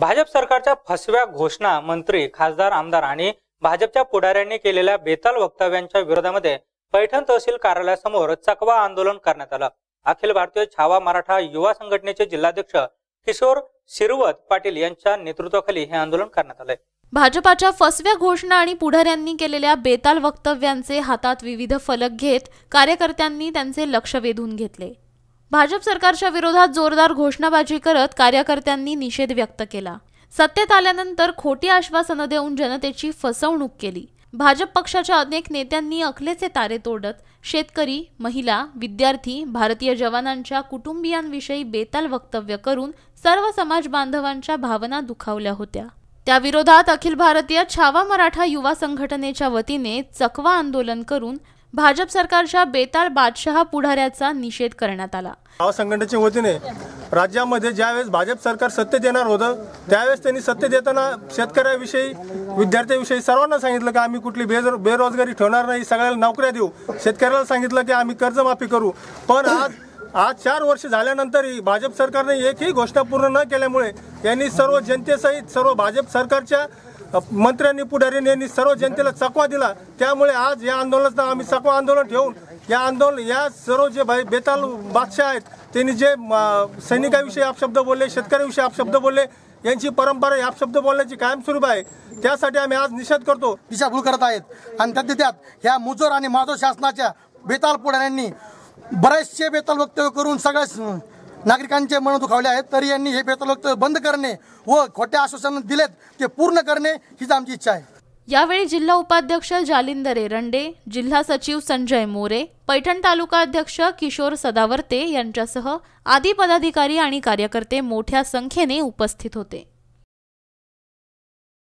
भाजप सरकारच्या फसव्या घोषणा मंत्री खासदार आमदार आणि भाजपच्या पुढाऱ्यांनी केलेल्या बेताल वक्तव्यांच्या विरोधामध्ये पैठण तहसील कार्यालयासमोर चकवा आंदोलन करण्यात आलं अखिल भारतीय छावा मराठा युवा संघटनेचे जिल्हाध्यक्ष किशोर शिरवत पाटील यांच्या नेतृत्वाखाली हे आंदोलन करण्यात आलंय भाजपाच्या फसव्या घोषणा आणि पुढाऱ्यांनी केलेल्या बेताल वक्तव्यांचे हातात विविध फलक घेत कार्यकर्त्यांनी त्यांचे लक्ष वेधून घेतले भाजप सरकारच्या विरोधात जोरदार घोषणाबाजी करत कार्यकर्त्यांनी निषेध व्यक्त केला सत्तेत आल्यानंतर खोटी आश्वासनं देऊन जनतेची फसवणूक केली भाजप पक्षाच्या अनेक नेत्यांनी अखलेचे तारे तोडत शेतकरी महिला विद्यार्थी भारतीय जवानांच्या कुटुंबियांविषयी बेताल वक्तव्य करून सर्व समाज बांधवांच्या भावना दुखावल्या होत्या त्याविरोधात अखिल भारतीय छावा मराठा युवा संघटनेच्या वतीने चकवा आंदोलन करून भाजप सरकारच्या बेताळ बादशहा पुढाऱ्याचा निषेध करण्यात आला गाव संघटनेच्या वतीने राज्यामध्ये ज्यावेळेस भाजप सरकार सत्य देणार होतं त्यावेळेस त्यांनी सत्य देताना शेतकऱ्याविषयी विद्यार्थ्याविषयी सर्वांना सांगितलं की आम्ही कुठली बेरो बेरोजगारी ठेवणार नाही सगळ्याला नोकऱ्या देऊ शेतकऱ्याला सांगितलं की आम्ही कर्जमाफी करू पण आज आज चार वर्ष झाल्यानंतरही भाजप सरकारने एकही घोषणा पूर्ण न केल्यामुळे यांनी सर्व जनतेसहित सर्व भाजप सरकारच्या मंत्र्यांनी पुढारी यांनी सर्व जनतेला चकवा दिला त्यामुळे आज या आंदोलनाचा आम्ही चकवा आंदोलन ठेवून या आंदोलन या सर्व जे भाई बेताल बादशाह आहेत त्यांनी जे सैनिकाविषयी आपशब्द बोलले शेतकऱ्याविषयी आपशब्द बोलले यांची परंपरा या शब्द बोलण्याची कायम स्वरूप आहे त्यासाठी आम्ही आज निषेध करतो दिशाभूल करत आहेत आणि त्या ह्या मुजोर आणि माधव शासनाच्या बेताल पुढाऱ्यांनी बरेचसे बेताल वक्तव्य करून सगळ्या नागरिकांचे मन दुखावले आहेत तरी यांनी हे बेतलोक बंद करणे व खोट्या आश्वासन दिलेत ते पूर्ण करणे हीच आमची इच्छा आहे यावेळी जिल्हा उपाध्यक्ष जालिंदरे रंडे जिल्हा सचिव संजय मोरे पैठण तालुका अध्यक्ष किशोर सदावर्ते यांच्यासह आदी पदाधिकारी आणि कार्यकर्ते मोठ्या संख्येने उपस्थित होते